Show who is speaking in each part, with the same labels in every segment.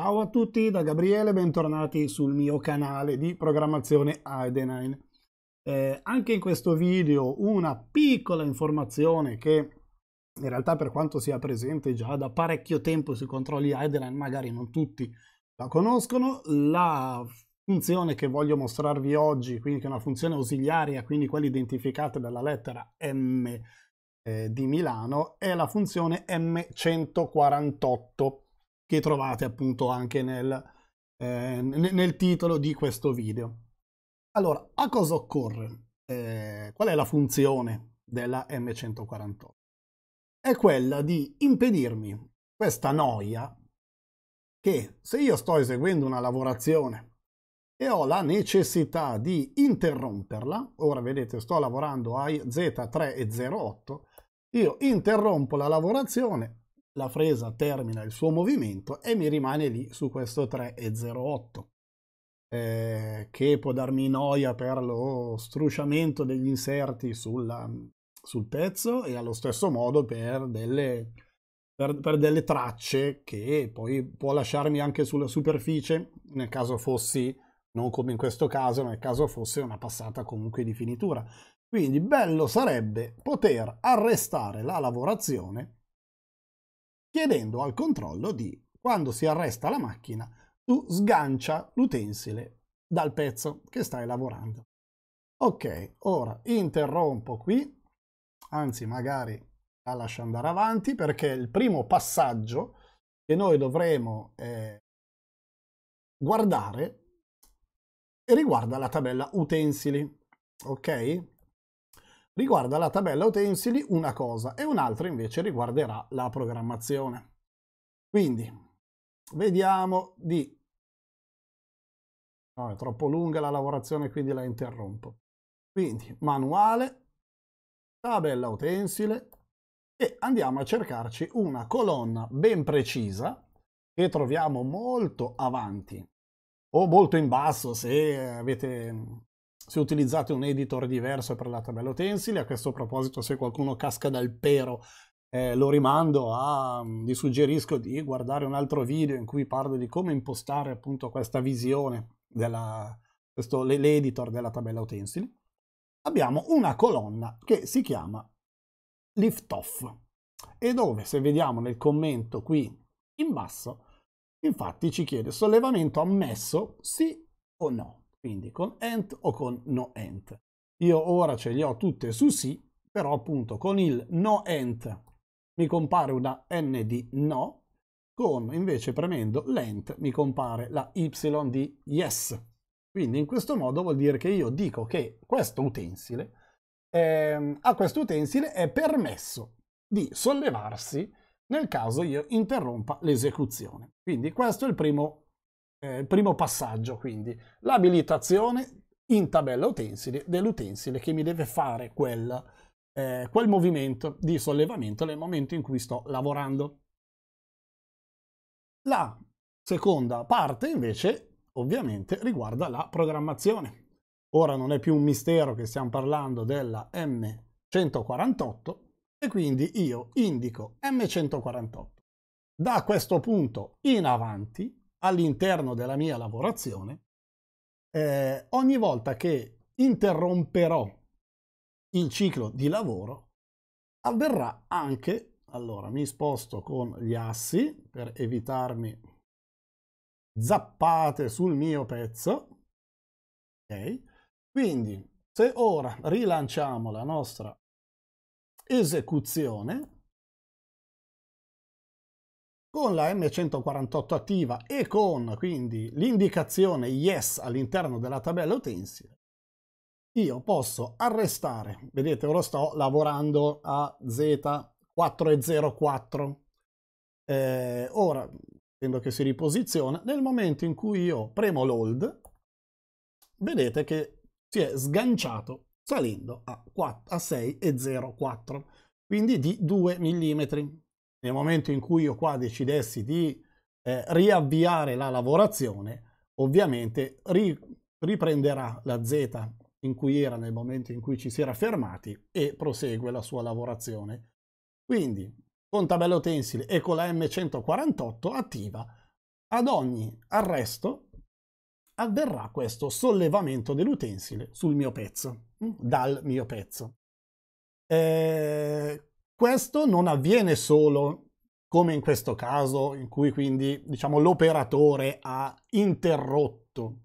Speaker 1: Ciao a tutti da Gabriele, bentornati sul mio canale di programmazione Adenine. Eh, anche in questo video una piccola informazione che in realtà per quanto sia presente già da parecchio tempo sui controlli Adenine, magari non tutti la conoscono, la funzione che voglio mostrarvi oggi, quindi che è una funzione ausiliaria, quindi quella identificata dalla lettera M eh, di Milano, è la funzione M148 che trovate appunto anche nel, eh, nel titolo di questo video. Allora, a cosa occorre? Eh, qual è la funzione della M148? È quella di impedirmi questa noia che se io sto eseguendo una lavorazione e ho la necessità di interromperla, ora vedete sto lavorando a Z3 e 08, io interrompo la lavorazione, la fresa termina il suo movimento e mi rimane lì su questo 3,08 eh, che può darmi noia per lo strusciamento degli inserti sulla, sul pezzo e allo stesso modo per delle, per, per delle, tracce che poi può lasciarmi anche sulla superficie nel caso fossi non come in questo caso nel caso fosse una passata comunque di finitura quindi bello sarebbe poter arrestare la lavorazione chiedendo al controllo di quando si arresta la macchina tu sgancia l'utensile dal pezzo che stai lavorando. Ok, ora interrompo qui, anzi magari la lascio andare avanti perché il primo passaggio che noi dovremo eh, guardare riguarda la tabella utensili, ok? riguarda la tabella utensili una cosa e un'altra invece riguarderà la programmazione. Quindi vediamo di... No, è troppo lunga la lavorazione quindi la interrompo. Quindi manuale, tabella utensile e andiamo a cercarci una colonna ben precisa che troviamo molto avanti o molto in basso se avete se utilizzate un editor diverso per la tabella utensili. A questo proposito, se qualcuno casca dal pero, eh, lo rimando a, vi mm, suggerisco di guardare un altro video in cui parlo di come impostare appunto questa visione dell'editor della tabella utensili. Abbiamo una colonna che si chiama liftoff e dove se vediamo nel commento qui in basso infatti ci chiede sollevamento ammesso sì o no quindi con AND o con no AND. Io ora ce li ho tutte su sì, però appunto con il no AND mi compare una N di no, con invece premendo l'AND mi compare la Y di yes. Quindi in questo modo vuol dire che io dico che questo utensile, eh, a questo utensile è permesso di sollevarsi nel caso io interrompa l'esecuzione. Quindi questo è il primo eh, primo passaggio quindi l'abilitazione in tabella utensile dell'utensile che mi deve fare quel, eh, quel movimento di sollevamento nel momento in cui sto lavorando. La seconda parte invece ovviamente riguarda la programmazione. Ora non è più un mistero che stiamo parlando della M148 e quindi io indico M148. Da questo punto in avanti all'interno della mia lavorazione, eh, ogni volta che interromperò il ciclo di lavoro, avverrà anche, allora mi sposto con gli assi per evitarmi zappate sul mio pezzo, ok? Quindi se ora rilanciamo la nostra esecuzione, con la M148 attiva e con quindi l'indicazione yes all'interno della tabella utensile, io posso arrestare, vedete ora sto lavorando a Z404, eh, ora vedo che si riposiziona, nel momento in cui io premo l'hold, vedete che si è sganciato salendo a, 4, a 6,04, quindi di 2 mm nel momento in cui io qua decidessi di eh, riavviare la lavorazione, ovviamente ri, riprenderà la Z in cui era nel momento in cui ci si era fermati e prosegue la sua lavorazione. Quindi con tabella utensile e con la M148 attiva ad ogni arresto avverrà questo sollevamento dell'utensile sul mio pezzo, mm, dal mio pezzo. Eh, questo non avviene solo come in questo caso, in cui quindi diciamo, l'operatore ha interrotto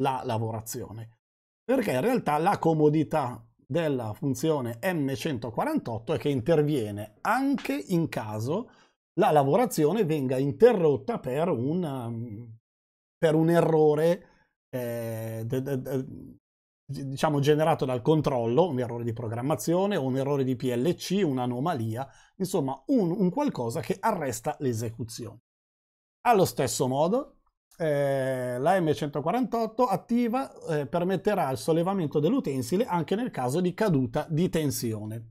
Speaker 1: la lavorazione, perché in realtà la comodità della funzione M148 è che interviene anche in caso la lavorazione venga interrotta per un, per un errore eh, de, de, de, diciamo, generato dal controllo, un errore di programmazione, un errore di PLC, un'anomalia, insomma un, un qualcosa che arresta l'esecuzione. Allo stesso modo, eh, la M148 attiva eh, permetterà il sollevamento dell'utensile anche nel caso di caduta di tensione.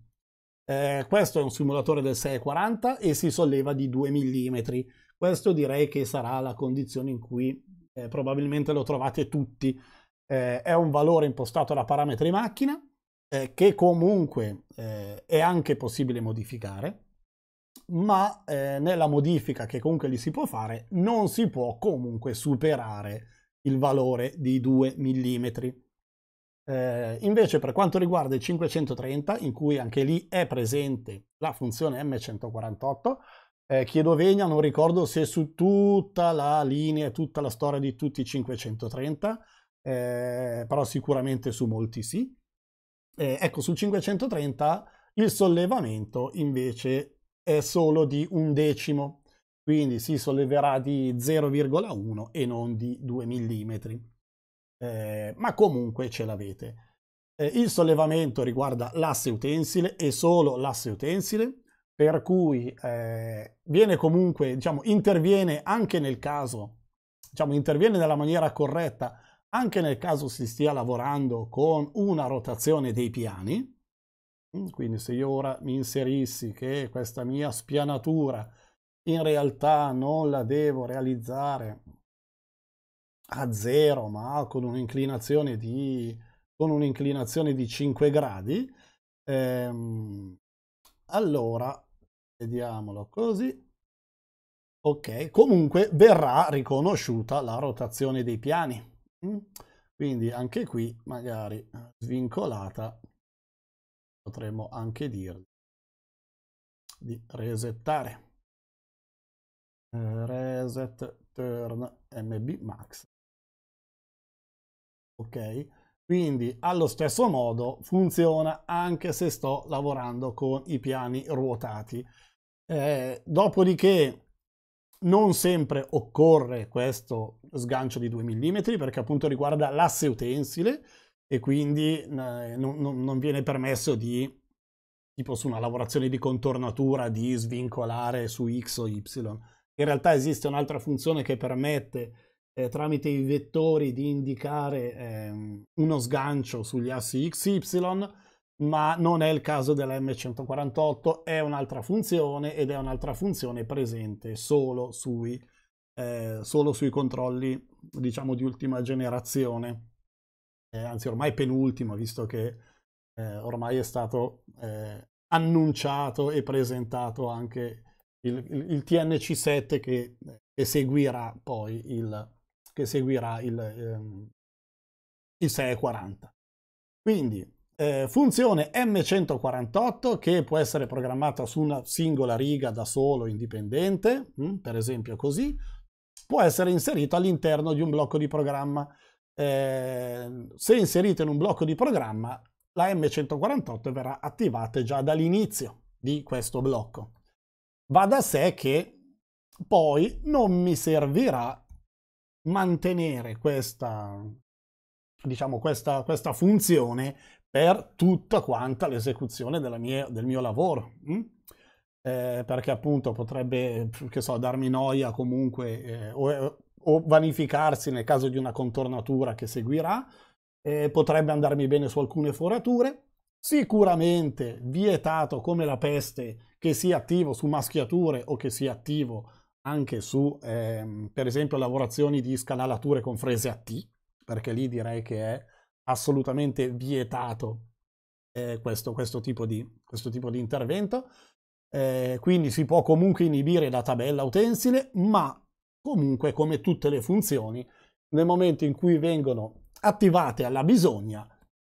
Speaker 1: Eh, questo è un simulatore del 640 e si solleva di 2 mm. Questo direi che sarà la condizione in cui eh, probabilmente lo trovate tutti eh, è un valore impostato da parametri macchina eh, che comunque eh, è anche possibile modificare, ma eh, nella modifica che comunque gli si può fare non si può comunque superare il valore di 2 mm. Eh, invece per quanto riguarda il 530, in cui anche lì è presente la funzione M148, eh, chiedo venia, non ricordo se su tutta la linea, tutta la storia di tutti i 530, eh, però sicuramente su molti sì. Eh, ecco, sul 530 il sollevamento invece è solo di un decimo, quindi si solleverà di 0,1 e non di 2 mm. Eh, ma comunque ce l'avete. Eh, il sollevamento riguarda l'asse utensile e solo l'asse utensile, per cui eh, viene comunque, diciamo, interviene anche nel caso, diciamo, interviene nella maniera corretta anche nel caso si stia lavorando con una rotazione dei piani, mm, quindi se io ora mi inserissi che questa mia spianatura in realtà non la devo realizzare a zero, ma con un'inclinazione di, con un'inclinazione di 5 gradi, ehm, allora vediamolo così. Ok, comunque verrà riconosciuta la rotazione dei piani. Mm. Quindi anche qui magari eh, svincolata potremmo anche dirgli di resettare. Eh, reset turn MB max. Ok? Quindi allo stesso modo funziona anche se sto lavorando con i piani ruotati. Eh, dopodiché non sempre occorre questo sgancio di 2 mm perché appunto riguarda l'asse utensile e quindi eh, non, non viene permesso di, tipo su una lavorazione di contornatura, di svincolare su X o Y. In realtà esiste un'altra funzione che permette eh, tramite i vettori di indicare eh, uno sgancio sugli assi X, Y ma non è il caso della M148, è un'altra funzione ed è un'altra funzione presente solo sui, eh, solo sui controlli diciamo di ultima generazione, eh, anzi ormai penultima visto che eh, ormai è stato eh, annunciato e presentato anche il, il, il TNC7 che, che, seguirà poi il, che seguirà il, ehm, il 640. Quindi eh, funzione M148 che può essere programmata su una singola riga da solo indipendente, mh, mm, per esempio così, può essere inserito all'interno di un blocco di programma. Eh, se inserito in un blocco di programma, la M148 verrà attivata già dall'inizio di questo blocco. Va da sé che poi non mi servirà mantenere questa, diciamo, questa, questa funzione per tutta quanta l'esecuzione mie, del mio lavoro. Mm? Eh, perché appunto potrebbe, che so, darmi noia comunque eh, o, o, vanificarsi nel caso di una contornatura che seguirà, eh, potrebbe andarmi bene su alcune forature, sicuramente vietato come la peste che sia attivo su maschiature o che sia attivo anche su ehm, per esempio lavorazioni di scanalature con frese a T, perché lì direi che è assolutamente vietato eh, questo, questo, tipo di, questo, tipo di, intervento. Eh, quindi si può comunque inibire la tabella utensile, ma comunque come tutte le funzioni, nel momento in cui vengono attivate alla bisogna,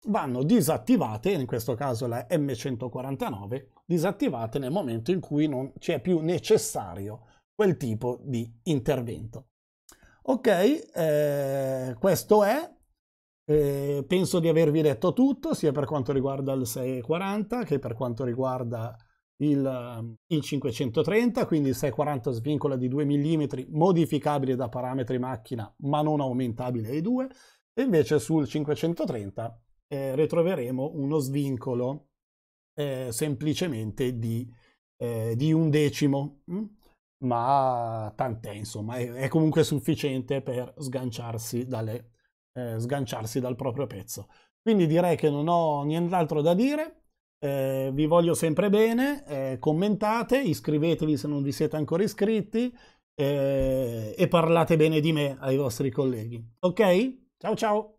Speaker 1: vanno disattivate, in questo caso la M149, disattivate nel momento in cui non ci è più necessario quel tipo di intervento. Ok, eh, questo è, eh, penso di avervi detto tutto, sia per quanto riguarda il 640 che per quanto riguarda il, ehm, il 530, quindi il 640 svincola di 2 mm, modificabile da parametri macchina, ma non aumentabile ai 2, e invece sul 530 eh, ritroveremo uno svincolo eh, semplicemente di, eh, di, un decimo, mh? Mm? ma tant'è, insomma, è comunque sufficiente per sganciarsi dalle eh, sganciarsi dal proprio pezzo. Quindi direi che non ho nient'altro da dire, eh, vi voglio sempre bene, eh, commentate, iscrivetevi se non vi siete ancora iscritti eh, e parlate bene di me ai vostri colleghi. Ok? Ciao ciao!